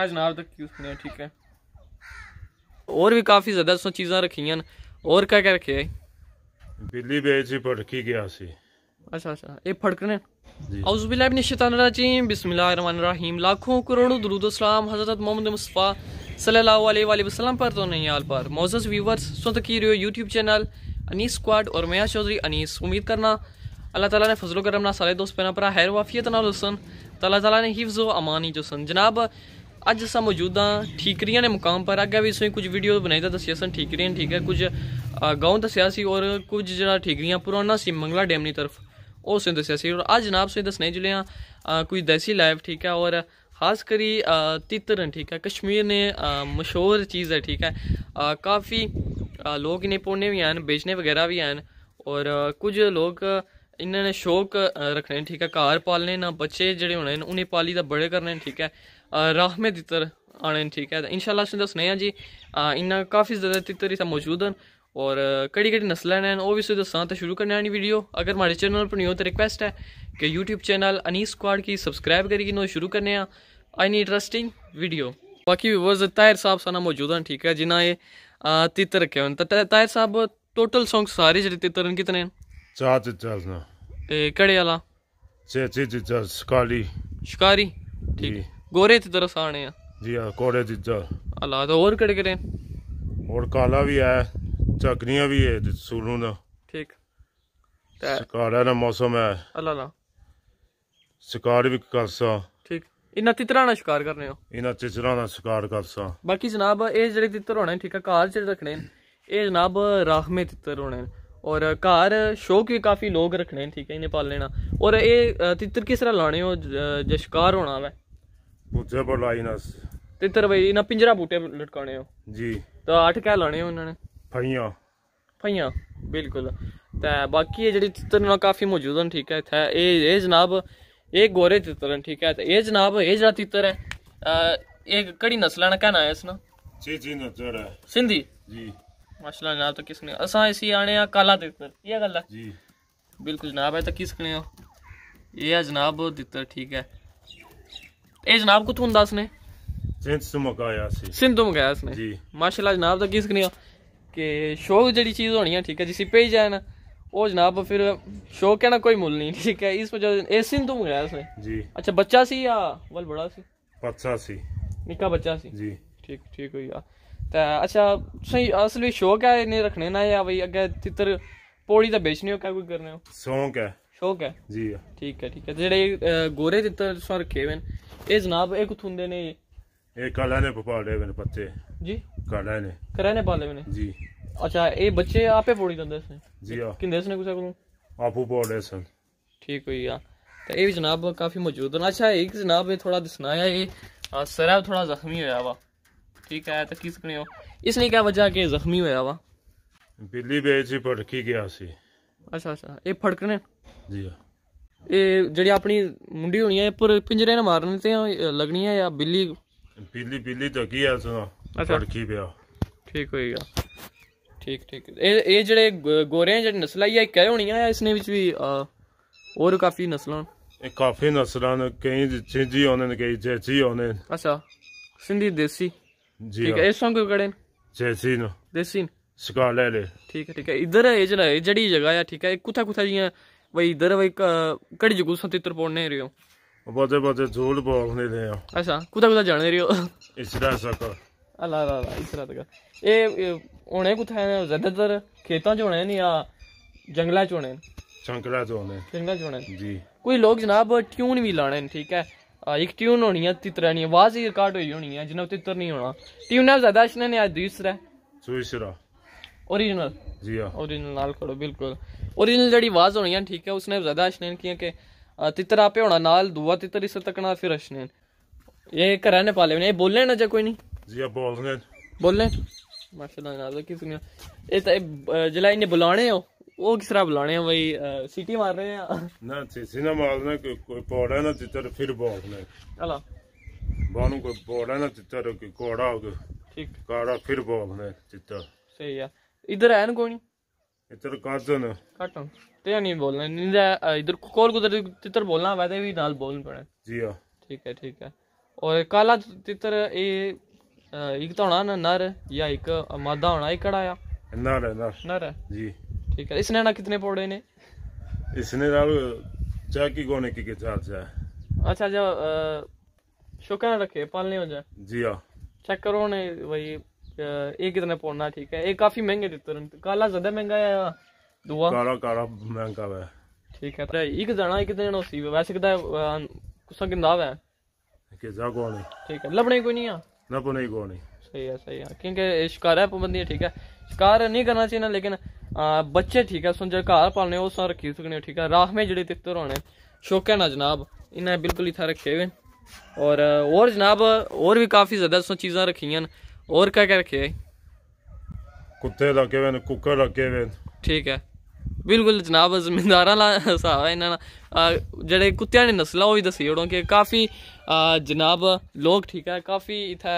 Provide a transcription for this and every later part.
है जनाब तक ਕਿਉਂ ਸੁਣਿਆ ਠੀਕ ਹੈ और भी काफ़ी ज़्यादा सो चीज़ा रखी और क्या क्या रखे बिल्ली बेच ही फटकी गया सी अच्छा अच्छा ये फड़कने लाखों करोड़ों हज़रत पर तो नहीं पर viewers YouTube channel Anees squad और मया चौधरी अनीस उम्मीद करना अल्लाह ताला ने फजलो करम ना सारे दोस्त पैना पर हैर वाफियत ना लसन तला तला ने हिफ्ज़ अमानी जो सन जनाब ਅੱਜ ਸਾ ਮੌਜੂਦਾ ਠੀਕਰੀਆਂ ਨੇ ਮੁਕਾਮ ਪਰ ਅੱਗੇ ਵੀ ਸੋਈ ਕੁਝ ਵੀਡੀਓ ਬਣਾਈ ਤਾਂ ਦੱਸਿਆ ਸਨ ਠੀਕਰੀਆਂ ਠੀਕ ਹੈ ਕੁਝ ਗਾਉਂ ਦੱਸਿਆ ਸੀ ਔਰ ਕੁਝ ਜਿਹੜਾ ਠੀਕਰੀਆਂ ਪੁਰਾਣਾ ਸੀ ਮੰਗਲਾ ਡੈਮ ਦੀ ਤਰਫ ਉਹ ਸੇ ਦੱਸਿਆ ਸੀ ਔਰ ਅੱਜ ਜਨਾਬ ਸੋਈ ਦੱਸਣੇ ਜੁਲੇ ਆ ਕੋਈ ਦੇਸੀ ਲਾਈਵ ਠੀਕ ਹੈ ਔਰ ਖਾਸ ਕਰੀ ਤਿੱਤਰਨ ਠੀਕ ਹੈ ਕਸ਼ਮੀਰ ਨੇ ਮਸ਼ਹੂਰ ਚੀਜ਼ ਹੈ ਠੀਕ ਹੈ ਕਾਫੀ ਲੋਕ ਇਨੇ ਪੋਣੇ ਵੀ ਹਨ ਵੇਚਨੇ ਵਗੈਰਾ ਵੀ ਹਨ ਔਰ ਕੁਝ ਲੋਕ ਇਹਨਾਂ ਨੇ ਸ਼ੌਕ ਰੱਖਣੇ ਠੀਕ ਹੈ ਘਰ ਪਾਲਨੇ ਨਾ ਬੱਚੇ ਜਿਹੜੇ ਹੋਣੇ ਉਹਨੇ ਪਾਲੀ ਦਾ ਬੜੇ ਕਰਨੇ ਠੀਕ ਹੈ ਰਾਹਮੇ ਦਿੱਤਰ ਆਣੇ ਠੀਕ ਹੈ ਇਨਸ਼ਾਅੱਲਾ ਅਸੀਂ ਦੱਸਨੇ ਆ ਜੀ ਇਹਨਾਂ ਕਾਫੀ ਜ਼ਿਆਦਾ ਤਿੱਤਰ ਇਸ ਮੌਜੂਦ ਹਨ ਔਰ ਕਿਹੜੀ ਕਿਹੜੀ ਨਸਲਾਂ ਨੇ ਉਹ ਵੀ ਸੋ ਦੱਸਾਂ ਸ਼ੁਰੂ ਕਰਨੇ ਆਣੀ ਵੀਡੀਓ ਅਗਰ ਮਾਰੇ ਚੈਨਲ ਪਰ ਨਿਊ ਤੇ ਰਿਕਵੈਸਟ ਹੈ ਕਿ YouTube ਚੈਨਲ ਅਨੀਸ ਸਕੁਆਡ ਕੀ ਸਬਸਕ੍ਰਾਈਬ ਕਰੀ ਨੋ ਸ਼ੁਰੂ ਕਰਨੇ ਆ ਆਈ ਨੀ ਇੰਟਰਸਟਿੰਗ ਵੀਡੀਓ ਬਾਕੀ ਵੀਵਰਸ ਤਾਇਰ ਸਾਹਿਬ ਸਾਨਾ ਮੌਜੂਦ ਹਨ ਠੀਕ ਹੈ ਜਿਨ੍ਹਾਂ ਇਹ ਤਿੱਤਰ ਰੱਖੇ ਤਾਂ ਤਾਇਰ ਸਾਹਿਬ ਟੋਟਲ ਸੌਂਗ ਸਾਰੇ ਜਿਹੜੇ ਤਿੱਤਰ ਕਿਤਨੇ ਚਾਰ ਚਾਰ ਤੇ ਕਿਹੜੇ ਵਾਲਾ ਸੇ ਜੀ ਜੀ ਸਕਾਲੀ ਸ਼ਿਕਾਰੀ ਠੀਕ ਗੋਰੇ ਤੇ ਦਰਸ ਆਣੇ ਆ ਜੀ ਆ ਕੋੜੇ ਜਾ ਅੱਲਾ ਤਾਂ ਹੋਰ ਕਿਹੜੇ ਕਿਹੜੇ ਨੇ? ਹੋਰ ਕਾਲਾ ਵੀ ਆ ਚੱਕਨੀਆਂ ਵੀ ਹੈ ਜੀ, ਸੂਲੂ ਦਾ ਠੀਕ ਤੇ ਸਕਾੜਾ ਦਾ ਮੌਸਮ ਹੈ ਅੱਲਾ ਲਾ ਸ਼ਿਕਾਰ ਵੀ ਕਰਸਾ ਠੀਕ ਇਹਨਾਂ ਤਿਤਰਾਂ ਨਾਲ ਸ਼ਿਕਾਰ ਕਰਨੇ ਹੋ ਇਹਨਾਂ ਚਿਚਰਾਂ ਦਾ ਸ਼ਿਕਾਰ ਕਰਸਾ ਬਾਕੀ ਜਨਾਬ ਇਹ ਜਿਹੜੇ ਤਿੱਤਰ ਹੋਣੇ ਠੀਕ ਆ ਕਾਲ ਚ ਰੱਖਣੇ ਇਹ ਜਨਾਬ ਰਾਖਵੇਂ ਤਿੱਤਰ ਹੋਣੇ ਨੇ ਔਰ ਘਰ ਸ਼ੌਕ ਵੀ ਕਾਫੀ ਲੋਕ ਰੱਖਣੇ ਠੀਕ ਹੈ ਇਹਨੇ ਪਾਲ ਲੈਣਾ ਔਰ ਇਹ ਤਿੱਤਰ ਕਿਸ ਤਰ੍ਹਾਂ ਲਾਣੇ ਹੋ ਜੇ ਸ਼ਿਕਾਰ ਹੋਣਾ ਵੈ ਬੂਟੇ ਪਰ ਲਾਈ ਨਸ ਤਿੱਤਰ ਬਈ ਇਹਨਾਂ ਪਿੰਜਰਾ ਬੂਟੇ ਲਟਕਾਣੇ ਹੋ ਜੀ ਤਾਂ ਅੱਠ ਕਹਿ ਲਾਣੇ ਉਹਨਾਂ ਨੇ ਫਈਆਂ ਫਈਆਂ ਬਿਲਕੁਲ ਤਾਂ ਬਾਕੀ ਇਹ ਜਿਹੜੇ ਤਿੱਤਰ ਨਾਲ ਕਾਫੀ ਮੌਜੂਦ ਹਨ ਠੀਕ ਹੈ ਇੱਥੇ ਇਹ ਇਹ ਜਨਾਬ ਇਹ ਗੋਰੇ ਤਿੱਤਰ ਹਨ ਠੀਕ ਹੈ ਤੇ ਇਹ ਜਨਾਬ ਇਹ ਜਿਹੜਾ ਤਿੱਤਰ ਹੈ ਇਹ ਕਿਹੜੀ ਨਸਲਾਂ ਦਾ ਕਹਿਣਾ ਹੈ ਇਸ ਨੂੰ ਜੀ ਜੀ ਨਸਲ ਹੈ ਸਿੰਧੀ ਜੀ ਮਾਸ਼ਾਅੱਲਾ ਜਨਾਬ ਤਾਂ ਕਿਸਨੇ ਅਸਾਂ ਇਸੀ ਆਣੇ ਆ ਕਾਲਾ ਦਿੱਤਰ ਇਹ ਗੱਲ ਹੈ ਜੀ ਬਿਲਕੁਲ ਜਨਾਬ ਹੈ ਤਾਂ ਕਿਸਨੇ ਹੋ ਇਹ ਆ ਜਨਾਬ ਦਿੱਤਰ ਠੀਕ ਹੈ ਇਹ ਜਨਾਬ ਕੋ ਤੁਹਾਨੂੰ ਦੱਸਨੇ ਸਿੰਧ ਤੋਂ ਮਗਾਇਆ ਸੀ ਸਿੰਧ ਤੋਂ ਮਗਾਇਆ ਸੀ ਜੀ ਮਾਸ਼ਾਅੱਲਾ ਜਨਾਬ ਤਾਂ ਕਿਸਨੇ ਹੋ कि शौक जड़ी चीज़ होनी है ठीक है जिसे पेज जाए ना वो जनाब फिर शौक के ना कोई मुल नहीं ठीक है इस वजह से सिंह तुम गया उसने जी अच्छा बच्चा सी या वल बड़ा सी बच्चा सी निका बच्चा सी जी ठीक ठीक हो गया ਅੱਛਾ अच्छा ਅਸਲ ਵਿੱਚ ਸ਼ੌਕ ਹੈ ਇਹਨੇ रखने ਨਾ ਜਾਂ भाई ਅੱਗੇ ਚਿੱਤਰ ਪੋੜੀ तो ਵੇਚਣੇ हो क्या ਕੋਈ ਕਰਨੇ ਹੋ ਸ਼ੌਕ ਹੈ ਸ਼ੌਕ ਹੈ ਜੀ ਠੀਕ ਹੈ ਠੀਕ ਹੈ ਜਿਹੜੇ ਗੋਰੇ तितर ਸਰ ਰੱਖੇ ਵੇਨ ਇਹ ਜਨਾਬ ਇਹ ਕੁਥ ਹੁੰਦੇ ਨੇ ਇਹ ਕਾਲਾ ਨੇ ਪਪਾੜੇ ਵੇਨ ਪੱਤੇ ਜੀ ਕਾਲਾ ਨੇ ਕਰਾ ਨੇ ਪਾਲੇ ਨੇ ਜੀ ਅੱਛਾ ਇਹ ਬੱਚੇ ਆਪੇ ਪੋੜੀ ਦਿੰਦੇ ਸਨ ਜੀ ਹਾਂ ਕਿੰਦੇ ਸਨ ਕੁਸਾ ਕੋਲੋਂ ਆਪੂ ਪੋੜੇ ਸਨ ਠੀਕ ਹੋਈ ਆ ਤੇ ਇਹ ਵੀ ਜਨਾਬ ਕਾਫੀ ਮੌਜੂਦ ਹਨ ਅੱਛਾ ਇੱਕ ਜਨਾਬ ਇਹ ਥੋੜਾ ਦਸਨਾਇਆ ਹੈ ਇਹ ਸਰਾ ਥੋੜਾ ਜ਼ਖਮੀ ਹੋਇਆ ਵਾ ਠੀਕ ਹੈ ਤਾਂ ਕੀ ਸਕਣੇ ਹੋ ਇਸ ਲਈ ਕਿਆ ਵਜ੍ਹਾ ਕਿ ਜ਼ਖਮੀ ਹੋਇਆ ਵਾ ਬਿੱਲੀ ਵੇਚ ਹੀ ਭੜਕੀ ਗਿਆ ਸੀ ਅੱਛਾ ਅੱਛਾ ਇਹ ਫੜਕਣੇ ਜੀ ਹਾਂ। ਇਹ ਜਿਹੜੀ ਆਪਣੀ ਮੁੰਡੀ ਹੋਣੀ ਹੈ ਇਹ ਪਰ ਪਿੰਜਰੇ ਨਾਲ ਮਾਰਨ ਤੇ ਲੱਗਣੀ ਹੈ ਜਾਂ ਬਿੱਲੀ ਬਿੱਲੀ ਬਿੱਲੀ ਤਾਂ ਕੀ ਆ ਸੁਣਾ ਅੱਛਾ। ਪਿਆ ਠੀਕ ਹੋਏਗਾ ਠੀਕ ਠੀਕ ਇਹ ਇਹ ਜਿਹੜੇ ਗੋਰੇ ਆ ਜਿਹੜੀ ਨਸਲ ਆਈ ਹੈ ਕਹਿ ਹੋਣੀ ਆ ਇਸ ਇਸਨੇ ਵਿੱਚ ਵੀ ਹੋਰ ਕਾਫੀ ਨਸਲਾਂ ਇਹ ਕਾਫੀ ਨਸਲਾਂ ਨੇ ਕਈ ਜੀ ਆਉਂਦੇ ਨੇ ਕਈ ਜੈਜੀ ਆਉਂਦੇ ਨੇ ਅੱਛਾ ਸਿੰਧੀ ਦੇਸੀ ਠੀਕ ਹੈ ਇਸ ਸੰਗ ਗੜੇ ਜੈਸੀ ਨੂੰ ਦੇਸੀ ਸਕਾ ਲੈ ਲੈ ਠੀਕ ਹੈ ਠੀਕ ਹੈ ਇਧਰ ਇਹ ਜਿਹੜਾ ਇਹ ਜੜੀ ਜਗਾ ਆ ਠੀਕ ਹੈ ਕੁਥਾ ਕੁਥਾ ਜੀਆਂ ਵਈ ਇਧਰ ਵਈ ਕੜੀ ਜਗੂ ਸਤਿਤਰ ਪੋੜਨੇ ਰਿਓ ਬਾਦੇ ਬਾਦੇ ਝੋਲ ਬੋਲਨੇ ਦੇ ਆ ਅੱਛਾ ਕੁਥਾ ਕੁਥਾ ਜਾਣ ਰਿਓ ਇਸ ਤਰ੍ਹਾਂ ਸਕ ਅੱਲਾ ਅੱਲਾ ਇਸ ਤਰ੍ਹਾਂ ਦਾ ਇਹ ਹੁਣੇ ਕੁਥਾ ਜ਼ਿਆਦਾਤਰ ਖੇਤਾਂ ਚ ਹੋਣੇ ਨਹੀਂ ਆ ਜੰਗਲਾਂ ਚ ਹੋਣੇ ਚੰਕਲਾ ਚ ਹੋਣੇ ਚੰਗਲਾ ਚ ਹੋਣੇ ਜੀ ਕੋਈ ਲੋਕ ਜਨਾਬ ਟਿਊਨ ਵੀ ਲਾਣੇ ਠੀਕ ਹੈ एक ट्यून होनी है तितरा नहीं आवाज ही रिकॉर्ड हुई होनी है जिन्हें तितर नहीं होना ट्यून है ज्यादा अच्छी नहीं आज दूसरा दूसरा ओरिजिनल जी हां ओरिजिनल नाल करो बिल्कुल ओरिजिनल जड़ी आवाज होनी है ठीक है उसने ज्यादा अच्छी किया कि तितर आपे होना नाल दुआ तितर इस तक ना फिर अच्छे ये घर ने पाले ये बोलने ना जे कोई नहीं जी हां बोल बोलने माशाल्लाह नाल की सुनिया ये तो जिला इन्हें बुलाने हो ਉਹ ਕਿਸ ਤਰ੍ਹਾਂ ਬੁਲਾਣੇ ਆ ਬਈ ਸਿਟੀ ਮਾਰ ਰਹੇ ਆ ਨਾ ਸਿਸੀ ਨਾ ਮਾਰਨਾ ਕੋਈ ਕੋਈ ਪੌੜਾ ਨਾ ਤਿੱਤਰ ਫਿਰ ਬੋਲਣਾ ਹਲਾ ਬਾਨੂੰ ਕੋਈ ਪੌੜਾ ਨਾ ਤਿੱਤਰ ਕੋਈ ਕੋੜਾ ਹੋ ਗਿਆ ਠੀਕ ਕਾੜਾ ਫਿਰ ਬੋਲਣਾ ਤਿੱਤਰ ਸਹੀ ਆ ਇਧਰ ਆਣ ਕੋਈ ਨਹੀਂ ਇੱਧਰ ਕਾਟਨ ਕਾਟਨ ਤੇ ਨਹੀਂ ਬੋਲਣਾ ਨਹੀਂ ਇਧਰ ਕੋਲ ਕੁਦਰ ਤਿੱਤਰ ਬੋਲਣਾ ਵੈਸੇ ਵੀ ਨਾਲ ਬੋਲਣਾ ਪੈਣਾ ਜੀ ਹਾਂ ਠੀਕ ਹੈ ਠੀਕ ਹੈ और काला तितर ये एक तो होना ना नर या एक मादा होना एक कड़ा या नर है नर नर है जी ठीक है इसने ना कितने पौड़े ने इसने की गोने की के चार चाय अच्छा जो शुक्र रखे पालने हो जाए जी हाँ चेक करो ने भाई ये कितने पौड़ना ठीक है ये काफी महंगे देते काला ज्यादा महंगा है दुआ काला काला महंगा है ठीक है तो एक जना एक जनो सी वैसे किदा कुसा गिंदा है के जा कौन है ठीक है लबने कोई नहीं है लबने कोई नहीं सही है सही है क्योंकि शिकार है पाबंदी ठीक है शिकार नहीं करना चाहिए ना लेकिन ਬੱਚੇ ਠੀਕ ਹੈ घर पालने ਘਰ ਪਾਲਨੇ ਉਹ ਸਾਰ ਰੱਖੀ ਸਕਨੇ ਠੀਕ ਹੈ ਰਾਹਵੇਂ ਜਿਹੜੇ ਤਿੱਤਰ ਹੋਣੇ ਸ਼ੌਕਾ ਨਾ ਜਨਾਬ इन्हें बिल्कुल इतना रखे हुए और और जनाब और भी काफ़ी ज़्यादा सो चीज़ा रखी और क्या क्या रखे कुत्ते रखे हुए कुकर लगे हुए ठीक है बिल्कुल जनाब जमींदार हिसाब है इन्होंने जड़े कुत्तिया नस्ल भी दसी ओड़ो कि काफ़ी जनाब लोग ठीक है काफ़ी इतना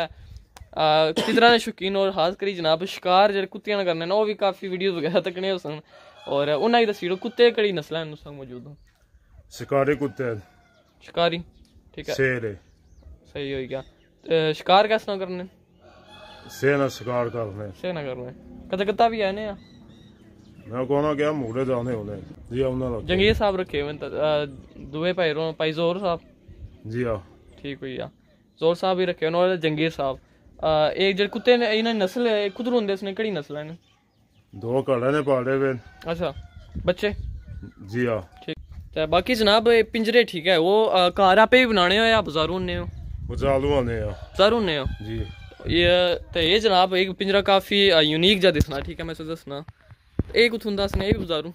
ਕਿਤਨਾ ਦੇ ਸ਼ੌਕੀਨ ਔਰ ਖਾਸ ਕਰੀ ਜਨਾਬ ਸ਼ਿਕਾਰ ਜਿਹੜੇ ਕੁੱਤਿਆਂ ਨਾਲ ਕਰਨੇ ਨੇ ਉਹ ਵੀ ਕਾਫੀ ਵੀਡੀਓਜ਼ ਵਗੈਰਾ ਤੱਕਣੇ ਹੋ ਔਰ ਉਹਨਾਂ ਦੀ ਤਸਵੀਰ ਕੁੱਤੇ ਕਿਹੜੀ ਨਸਲਾਂ ਨੂੰ ਸੰਗ ਮੌਜੂਦ ਹੋ ਸ਼ਿਕਾਰੀ ਕੁੱਤੇ ਸ਼ਿਕਾਰੀ ਠੀਕ ਹੈ ਸ਼ੇਰ ਸਹੀ ਹੋਈ ਗਿਆ ਸ਼ਿਕਾਰ ਕਿਸ ਨਾਲ ਕਰਨੇ ਸੇ ਨਾਲ ਸ਼ਿਕਾਰ ਕਰਨੇ ਸੇ ਨਾਲ ਕਰਨੇ ਕਦੇ ਕਦਾ ਵੀ ਆਏ ਨੇ ਆ ਮੈਂ ਕੋਣਾ ਗਿਆ ਮੂੜੇ ਜਾਣੇ ਹੋਣੇ ਜੀ ਉਹਨਾਂ ਨਾਲ ਜੰਗੀਰ ਸਾਹਿਬ ਰੱਖੇ ਮੈਂ ਦੋਵੇਂ ਭਾਈ ਰੋ ਭਾਈ ਜ਼ੋਰ ਸਾਹਿਬ ਜੀ ਆ ਠੀਕ ਹੋਈ ਆ ਜ਼ੋਰ ਸਾਹਿਬ ਵੀ ਰੱਖੇ ਉਹਨਾਂ ਜੰਗੀਰ ਸਾਹਿਬ एक जेड कुत्ते ने इन्हें नस्ल है कुछ रोंदे इसने कड़ी नस्ल है दो काले ने पाले हुए अच्छा बच्चे जी हां ठीक तो बाकी जनाब पिंजरे ठीक है वो घर आपे भी बनाने हो या बाजारों ने हो बाजारों ने हो बाजारों ने हो जी ये तो ये जनाब एक पिंजरा काफी यूनिक जा दिसना ठीक है मैं सोच दसना ਇਹ ਕੁਥੋਂ ਦੱਸ ਨੇ ਇਹ ਵੀ ਬਜ਼ਾਰੂ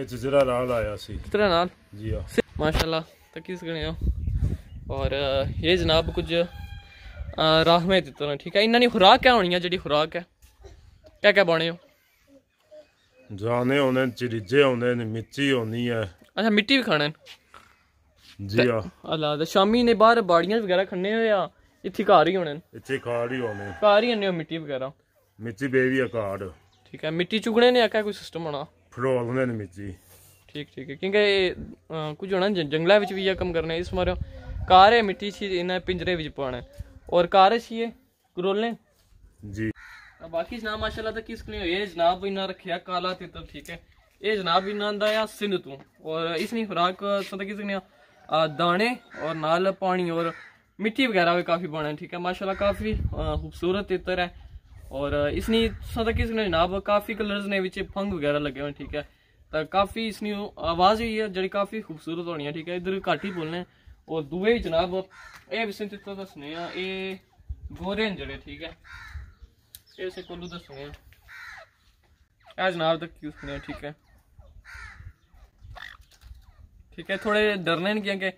ਇਹ ਜਜ਼ਰਾ ਨਾਲ ਆਇਆ ਸੀ ਤੇਰਾ ਨਾਲ ਜੀ ਹਾਂ ਮਾਸ਼ਾਅੱਲਾ ਤਾਂ ਕਿਸ ਗਣੇ ਹੋ ਔਰ ਇਹ ਜਨਾਬ ਰਾਹਮੇ ਦਿੱਤੋ ਨਾ ਠੀਕ ਹੈ ਇਹਨਾਂ ਦੀ ਖੁਰਾਕ ਕਿਆ ਹੋਣੀ ਆ ਜਿਹੜੀ ਖੁਰਾਕ ਹੈ ਕਿਆ ਕਿਆ ਬਣੇ ਹੋ ਜਾਣੇ ਹੋਣੇ ਚਿਰਿਜੇ ਚਿਰੀਜੇ ਨੇ ਮਿੱਟੀ ਹੋਣੀ ਹੈ ਅੱਛਾ ਮਿੱਟੀ ਵੀ ਖਾਣੇ ਜੀ ਆ ਅੱਲਾ ਦਾ ਸ਼ਾਮੀ ਨੇ ਬਾਹਰ ਬਾੜੀਆਂ ਵਗੈਰਾ ਖੰਨੇ ਹੋਏ ਆ ਇੱਥੇ ਘਾਰ ਹੀ ਹੋਣੇ ਇੱਥੇ ਘਾਰ ਹੀ ਹੋਣੇ ਘਾਰ ਹੀ ਹੰਨੇ ਮਿੱਟੀ ਵਗੈਰਾ ਮਿੱਟੀ ਬੇਵੀ ਆ ਘਾੜ ਠੀਕ ਹੈ ਮਿੱਟੀ ਚੁਗਣੇ ਨੇ ਆਕਾ ਕੋਈ ਸਿਸਟਮ ਹੋਣਾ ਫਰੋਲ ਉਹਨੇ ਨੇ ਮਿੱਟੀ ਠੀਕ ਠੀਕ ਹੈ ਕਿਉਂਕਿ ਕੁਝ ਹੋਣਾ ਜੰਗਲਾਂ ਵਿੱਚ ਵੀ ਇਹ ਕੰਮ ਕਰਨਾ ਇਸ ਮਾਰ ਘਰ ਹੈ ਮਿੱਟੀ ਚੀਜ਼ ਇਹਨਾਂ ਪਿੰਜਰੇ ਵਿੱਚ ਪਾਣਾ और कारश ये करोले जी बाकी जनाब माशाल्लाह तक किसने ये जनाब भी ना रखिया काला तो ठीक है ये जनाब भी ना आया सिंध तू और इसनी खुराक सदा दाने और नाल पानी और मिट्टी वगैरह भी काफ़ी बने ठीक है माशाल्लाह काफ़ी खूबसूरत तितर है और इसनी सदा जनाब काफ़ी कलर ने बिच फंग वगैरह लगे हुए ठीक है तो काफ़ी इसनी आवाज़ हुई है जी काफ़ी खूबसूरत होनी है ठीक है इधर घट ही बोलने और दुए जनाब एह् भी सिंह दस्सने आं एह् गोरे न जड़े ठीक है ये असें कोलू दसने आं जनाब तक दस्सने आं ठीक है ठीक है थोड़े डरने न क्योंकि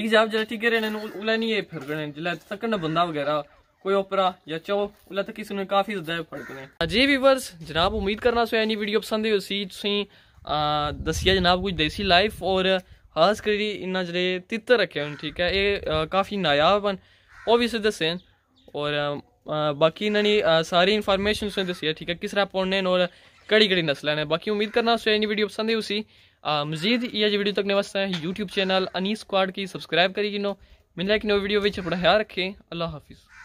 एक जाब जेल्लै ठीक रहने उल्लै नहीं ये जल्द जिसलै तकन बंदा बगैरा कोई ओपरा या चो उसलै तक इसने काफ़ी ज़्यादा फड़कने जी वीवर्स जनाब उम्मीद करना सो यानी वीडियो पसंद होसी तुसें दस्सिया जनाब कुछ देसी लाइफ और खास करी इन्ना जेह्ड़े तित्तर रक्खे हून ठीक है एह् काफी नायाब न ओह् बी दस्से न और बाकी इन्होंने सारी इंफॉर्मेशन तुसें दस्सी है ठीक है किस तरह पौने और कड़ी कड़ी नस्ल हैं बाकी उम्मीद करना उसे वीडियो पसंद है उसी मजीद ये वीडियो तकने वास्ते यूट्यूब चैनल अनी स्क्वाड की सब्सक्राइब करी नो मिलना कि नई वीडियो अपना ख्याल रखें अल्लाह हाफिज़